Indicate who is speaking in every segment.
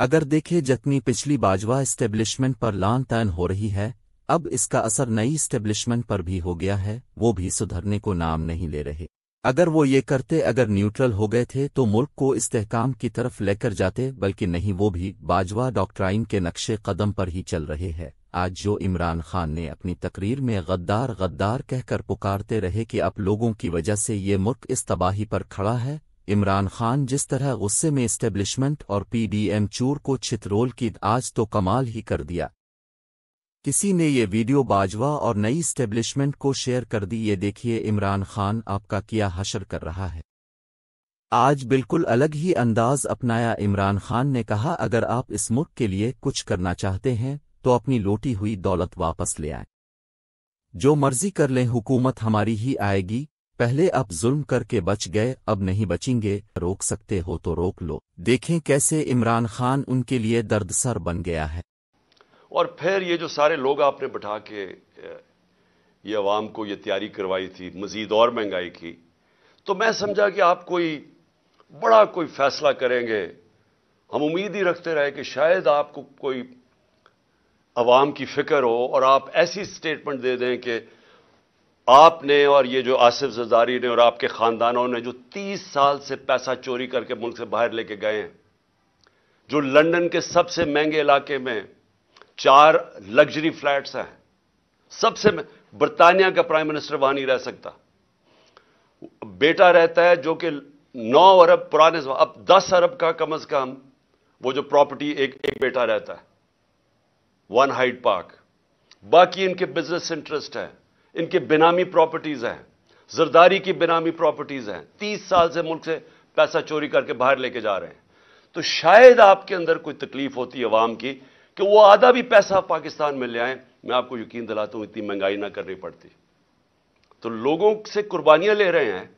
Speaker 1: अगर देखे जतनी पिछली बाजवा इस्टेब्लिशमेंट पर लान तैन हो रही है अब इसका असर नई इस्टेब्लिशमेंट पर भी हो गया है वो भी सुधरने को नाम नहीं ले रहे अगर वो ये करते अगर न्यूट्रल हो गए थे तो मुल्क को इस्तेकाम की तरफ लेकर जाते बल्कि नहीं वो भी बाजवा डॉक्ट्राइन के नक्शे कदम पर ही चल रहे हैं आज जो इमरान खान ने अपनी तकरीर में गद्दार गद्दार कहकर पुकारते रहे कि आप लोगों की वजह से ये मुल्क इस तबाही पर खड़ा है इमरान खान जिस तरह गुस्से में इस्टेब्लिशमेंट और पीडीएम चूर को छितरोल की आज तो कमाल ही कर दिया किसी ने ये वीडियो बाजवा और नई इस्टेब्लिशमेंट को शेयर कर दी ये देखिए इमरान खान आपका किया हशर कर रहा है आज बिल्कुल अलग ही अंदाज अपनाया इमरान खान ने कहा अगर आप इस मुल्क के लिए कुछ करना चाहते हैं तो अपनी लोटी हुई दौलत वापस ले आए जो मर्जी कर लें हुकूमत हमारी ही आएगी पहले आप जुल्म करके बच गए अब नहीं बचेंगे रोक सकते हो तो रोक लो देखें कैसे इमरान खान उनके लिए दर्दसर बन गया है
Speaker 2: और फिर ये जो सारे लोग आपने बैठा के ये अवाम को ये तैयारी करवाई थी मजीद और महंगाई की तो मैं समझा कि आप कोई बड़ा कोई फैसला करेंगे हम उम्मीद ही रखते रहे कि शायद आपको कोई अवाम की फिक्र हो और आप ऐसी स्टेटमेंट दे दें कि आपने और ये जो आसिफ जदारी ने और आपके खानदानों ने जो तीस साल से पैसा चोरी करके मुल्क से बाहर लेके गए हैं जो लंदन के सबसे महंगे इलाके में चार लग्जरी फ्लैट्स हैं सबसे बरतानिया का प्राइम मिनिस्टर वहां नहीं रह सकता बेटा रहता है जो कि नौ अरब पुराने अब दस अरब का कम अज कम वो जो प्रॉपर्टी एक एक बेटा रहता है वन हाइट पार्क बाकी इनके बिजनेस इंटरेस्ट है इनके बेनामी प्रॉपर्टीज़ हैं जरदारी की बेनामी प्रॉपर्टीज़ हैं तीस साल से मुल्क से पैसा चोरी करके बाहर लेके जा रहे हैं तो शायद आपके अंदर कोई तकलीफ होती है अवाम की कि वो आधा भी पैसा पाकिस्तान में ले आए मैं आपको यकीन दिलाता हूं इतनी महंगाई ना करनी पड़ती तो लोगों से कुर्बानियां ले रहे हैं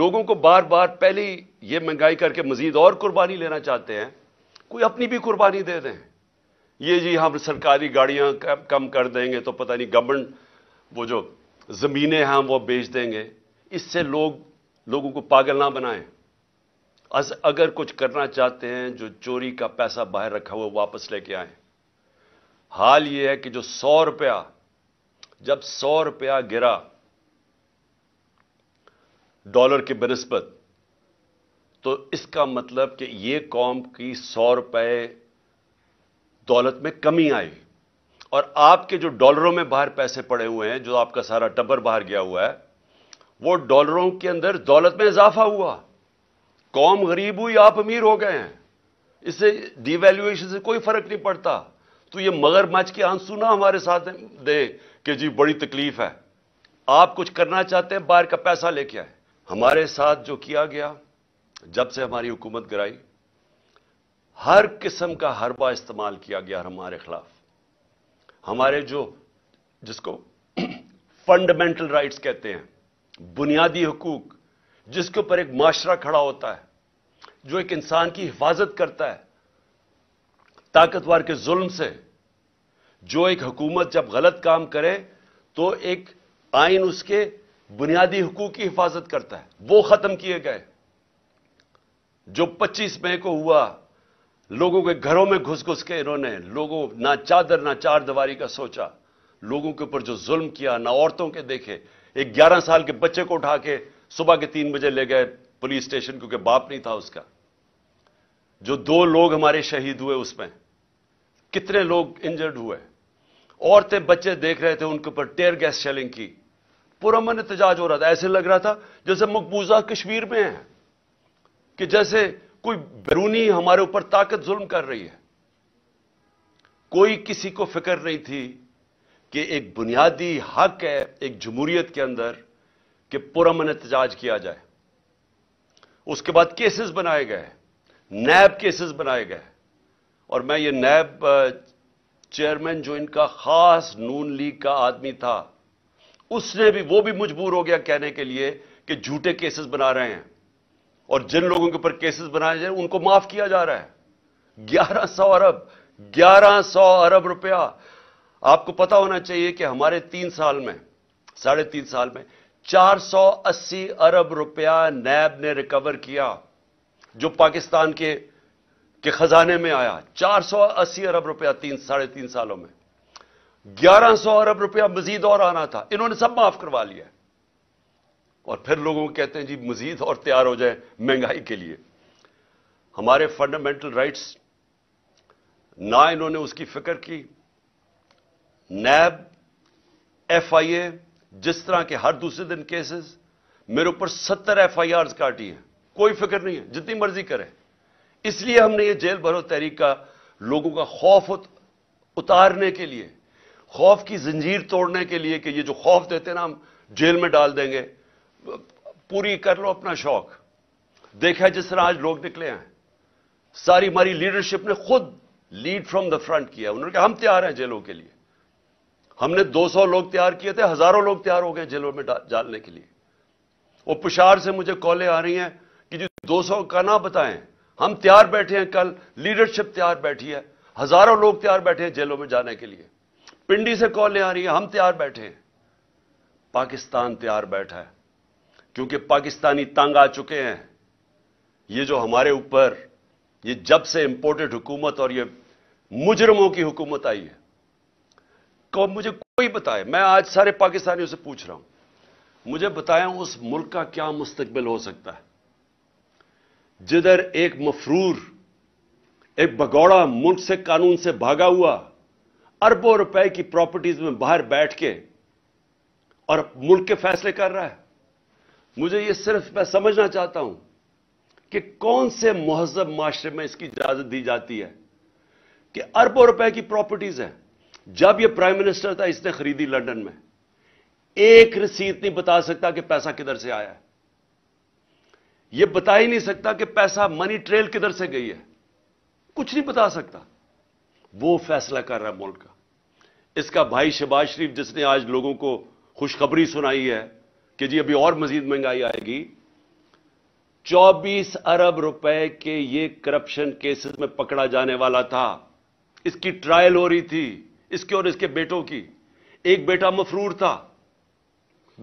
Speaker 2: लोगों को बार बार पहले ये महंगाई करके मजीद और कुर्बानी लेना चाहते हैं कोई अपनी भी कुर्बानी दे दें ये जी हम सरकारी गाड़ियां कम कर देंगे तो पता नहीं गवर्नमेंट वो जो ज़मीनें हैं वो बेच देंगे इससे लोग लोगों को पागल ना बनाएं अगर कुछ करना चाहते हैं जो चोरी का पैसा बाहर रखा हुआ वापस लेके आए हाल ये है कि जो सौ रुपया जब सौ रुपया गिरा डॉलर के बनस्पत तो इसका मतलब कि ये कौम की सौ रुपए दौलत में कमी आई और आपके जो डॉलरों में बाहर पैसे पड़े हुए हैं जो आपका सारा टब्बर बाहर गया हुआ है वो डॉलरों के अंदर दौलत में इजाफा हुआ कौम गरीब हुई आप अमीर हो गए हैं इससे डिवैल्यूएशन से कोई फर्क नहीं पड़ता तो ये मच के आंसू ना हमारे साथ दें कि जी बड़ी तकलीफ है आप कुछ करना चाहते हैं बाहर का पैसा लेके आए हमारे साथ जो किया गया जब से हमारी हुकूमत गिराई हर किस्म का हरबा इस्तेमाल किया गया हमारे खिलाफ हमारे जो जिसको फंडामेंटल राइट्स कहते हैं बुनियादी हकूक जिसके ऊपर एक माशरा खड़ा होता है जो एक इंसान की हिफाजत करता है ताकतवर के जुल्म से जो एक हुकूमत जब गलत काम करे तो एक आइन उसके बुनियादी हकूक की हिफाजत करता है वो खत्म किए गए जो 25 मई को हुआ लोगों के घरों में घुस घुस के इन्होंने लोगों ना चादर ना चार दीवारी का सोचा लोगों के ऊपर जो जुल्म किया ना औरतों के देखे एक ग्यारह साल के बच्चे को उठा के सुबह के तीन बजे ले गए पुलिस स्टेशन क्योंकि बाप नहीं था उसका जो दो लोग हमारे शहीद हुए उसमें कितने लोग इंजर्ड हुए औरतें बच्चे देख रहे थे उनके ऊपर टेयर गैस शेलिंग की पूरा मन एहतजाज हो रहा था ऐसे लग रहा था जैसे मकबूजा कश्मीर में है कि जैसे कोई बैरूनी हमारे ऊपर ताकत जुल्म कर रही है कोई किसी को फिक्र नहीं थी कि एक बुनियादी हक है एक जमूरियत के अंदर कि पुरमन एहतजाज किया जाए उसके बाद केसेस बनाए गए नैब केसेस बनाए गए और मैं ये नैब चेयरमैन जो इनका खास नून लीग का आदमी था उसने भी वो भी मजबूर हो गया कहने के लिए कि झूठे केसेस बना रहे हैं और जिन लोगों के ऊपर केसेस बनाए जाए उनको माफ किया जा रहा है ग्यारह सौ अरब ग्यारह सौ अरब रुपया आपको पता होना चाहिए कि हमारे तीन साल में साढ़े तीन साल में चार सौ अस्सी अरब रुपया नैब ने रिकवर किया जो पाकिस्तान के के खजाने में आया चार सौ अस्सी अरब रुपया तीन साढ़े तीन सालों में ग्यारह सौ अरब रुपया मजीद और आना था इन्होंने सब माफ करवा लिया और फिर लोगों को कहते हैं जी मजीद और तैयार हो जाए महंगाई के लिए हमारे फंडामेंटल राइट्स ना इन्होंने उसकी फिक्र की नैब एफ आई ए जिस तरह के हर दूसरे दिन केसेस मेरे ऊपर सत्तर एफ आई आर काटी हैं कोई फिक्र नहीं है जितनी मर्जी करें इसलिए हमने ये जेल भरो तहरीक का लोगों का खौफ उतारने के लिए खौफ की जंजीर तोड़ने के लिए कि ये जो खौफ देते ना हम जेल में डाल देंगे पूरी कर लो अपना शौक देखा है जिस तरह आज लोग निकले हैं सारी हमारी लीडरशिप ने खुद लीड फ्रॉम द फ्रंट किया उन्होंने कहा हम तैयार हैं जेलों के लिए हमने 200 लोग तैयार किए थे हजारों लोग तैयार हो गए जेलों में डालने के लिए वो पुशार से मुझे कॉलें आ रही हैं कि जी 200 का ना बताएं हम तैयार बैठे हैं कल लीडरशिप तैयार बैठी है हजारों लोग तैयार बैठे हैं जेलों में जाने के लिए पिंडी से कॉलें आ रही हैं हम तैयार बैठे हैं पाकिस्तान तैयार बैठा है क्योंकि पाकिस्तानी तंग आ चुके हैं ये जो हमारे ऊपर ये जब से इंपोर्टेड हुकूमत और ये मुजरमों की हुकूमत आई है को मुझे कोई बताए मैं आज सारे पाकिस्तानियों से पूछ रहा हूं मुझे बताया उस मुल्क का क्या मुस्तकबिल हो सकता है जिधर एक मफरूर एक भगौड़ा मुल्क से कानून से भागा हुआ अरबों रुपए की प्रॉपर्टीज में बाहर बैठ के और मुल्क के फैसले कर रहा है मुझे ये सिर्फ मैं समझना चाहता हूं कि कौन से महजब माशरे में इसकी इजाजत दी जाती है कि अरबों रुपए की प्रॉपर्टीज है जब यह प्राइम मिनिस्टर था इसने खरीदी लंदन में एक रसीद नहीं बता सकता कि पैसा किधर से आया यह बता ही नहीं सकता कि पैसा मनी ट्रेल किधर से गई है कुछ नहीं बता सकता वो फैसला कर रहा है मुल्क का इसका भाई शबाज शरीफ जिसने आज लोगों को खुशखबरी सुनाई है कि जी अभी और मजीद महंगाई आएगी 24 अरब रुपए के ये करप्शन केसेस में पकड़ा जाने वाला था इसकी ट्रायल हो रही थी इसके और इसके बेटों की एक बेटा मफरूर था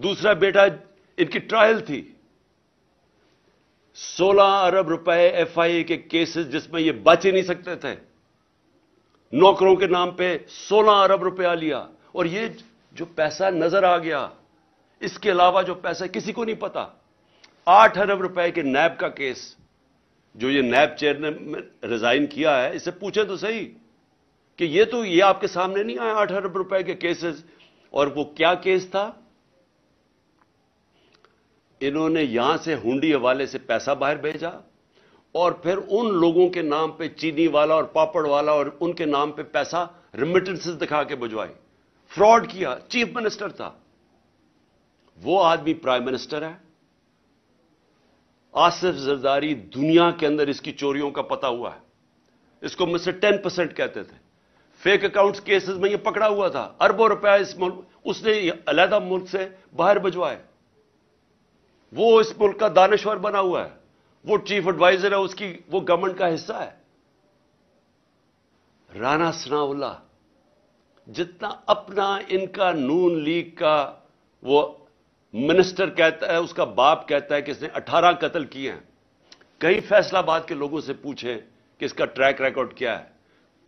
Speaker 2: दूसरा बेटा इनकी ट्रायल थी 16 अरब रुपए एफआईए के केसेस जिसमें ये बच ही नहीं सकते थे नौकरों के नाम पे 16 अरब रुपया लिया और ये जो पैसा नजर आ गया इसके अलावा जो पैसा किसी को नहीं पता आठ अरब रुपए के नैब का केस जो ये नैब चेयर ने रिजाइन किया है इसे पूछे तो सही कि ये तो ये आपके सामने नहीं आया आठ अरब रुपए के केसेस और वो क्या केस था इन्होंने यहां से हुंडी हवाले से पैसा बाहर भेजा और फिर उन लोगों के नाम पे चीनी वाला और पापड़ वाला और उनके नाम पे पैसा रिमिटेंसेस दिखा के बुझवाए फ्रॉड किया चीफ मिनिस्टर था वो आदमी प्राइम मिनिस्टर है आसिफ जरदारी दुनिया के अंदर इसकी चोरियों का पता हुआ है इसको मुझसे टेन परसेंट कहते थे फेक अकाउंट्स केसेस में ये पकड़ा हुआ था अरबों रुपया इस मुल्क उसने अलहदा मुल्क से बाहर भिजवाए वो इस मुल्क का दानश्वर बना हुआ है वो चीफ एडवाइजर है उसकी वो गवर्नमेंट का हिस्सा है राना सनाउल्ला जितना अपना इनका नून लीग का वो मिनिस्टर कहता है उसका बाप कहता है कि इसने 18 कत्ल किए हैं कई फैसलाबाद के लोगों से पूछें कि इसका ट्रैक रिकॉर्ड क्या है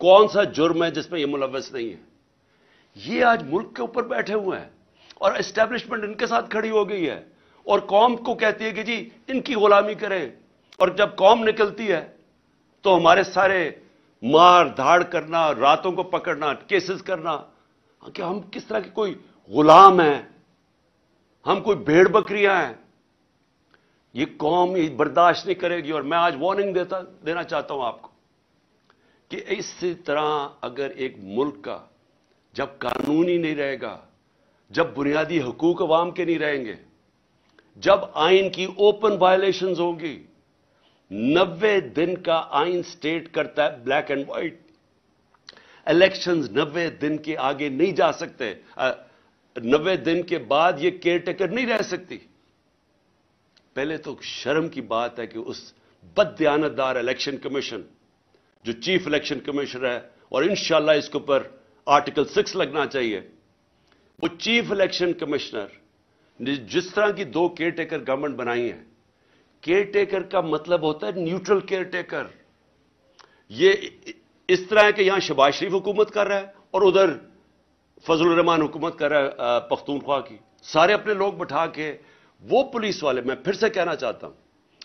Speaker 2: कौन सा जुर्म है जिसमें यह मुलवस नहीं है ये आज मुल्क के ऊपर बैठे हुए हैं और एस्टेब्लिशमेंट इनके साथ खड़ी हो गई है और कौम को कहती है कि जी इनकी गुलामी करें और जब कौम निकलती है तो हमारे सारे मार धाड़ करना रातों को पकड़ना केसेस करना हाँ, कि हम किस तरह के कोई गुलाम हैं हम कोई भेड़ बकरियां हैं ये कौम ये बर्दाश्त नहीं करेगी और मैं आज वार्निंग देता देना चाहता हूं आपको कि इसी तरह अगर एक मुल्क का जब कानून ही नहीं रहेगा जब बुनियादी हकूक अवाम के नहीं रहेंगे जब आइन की ओपन वायलेशन होंगी नब्बे दिन का आइन स्टेट करता है ब्लैक एंड व्हाइट इलेक्शंस नब्बे दिन के आगे नहीं जा सकते नबे दिन के बाद यह केयर टेकर नहीं रह सकती पहले तो शर्म की बात है कि उस बदयानतदार इलेक्शन कमीशन जो चीफ इलेक्शन कमिश्नर है और इंशाला इसके ऊपर आर्टिकल सिक्स लगना चाहिए वो चीफ इलेक्शन कमिश्नर ने जिस तरह की दो केयर टेकर गवर्नमेंट बनाई है केयर टेकर का मतलब होता है न्यूट्रल केयर टेकर ये इस तरह है कि यहां शबाज शरीफ हुकूमत कर रहा है और उधर फजल रहमान हुकूमत कर रहा है पख्तूनख्वा की सारे अपने लोग बैठा के वो पुलिस वाले मैं फिर से कहना चाहता हूं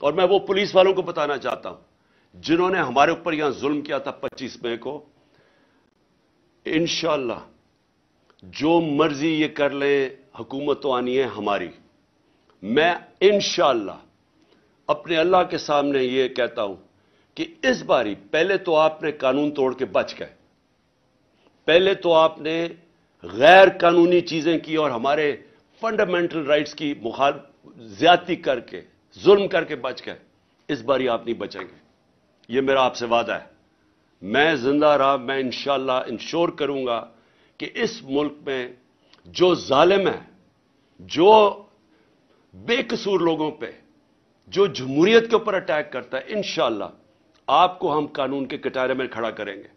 Speaker 2: और मैं वो पुलिस वालों को बताना चाहता हूं जिन्होंने हमारे ऊपर यहां जुल्म किया था पच्चीस मई को इन जो मर्जी ये कर लें हुकूमत तो आनी है हमारी मैं इन अपने अल्लाह के सामने ये कहता हूं कि इस बारी पहले तो आपने कानून तोड़ के बच गए पहले तो आपने गैर कानूनी चीजें की और हमारे फंडामेंटल राइट्स की मुखाल ज्यादती करके जुल्म करके बच गए इस बारी आप नहीं बचेंगे यह मेरा आपसे वादा है मैं जिंदा रहा मैं इंशाला इंश्योर करूंगा कि इस मुल्क में जो जालिम है जो बेकसूर लोगों पर जो जमहूरियत के ऊपर अटैक करता है इंशाला आपको हम कानून के कटारे में खड़ा करेंगे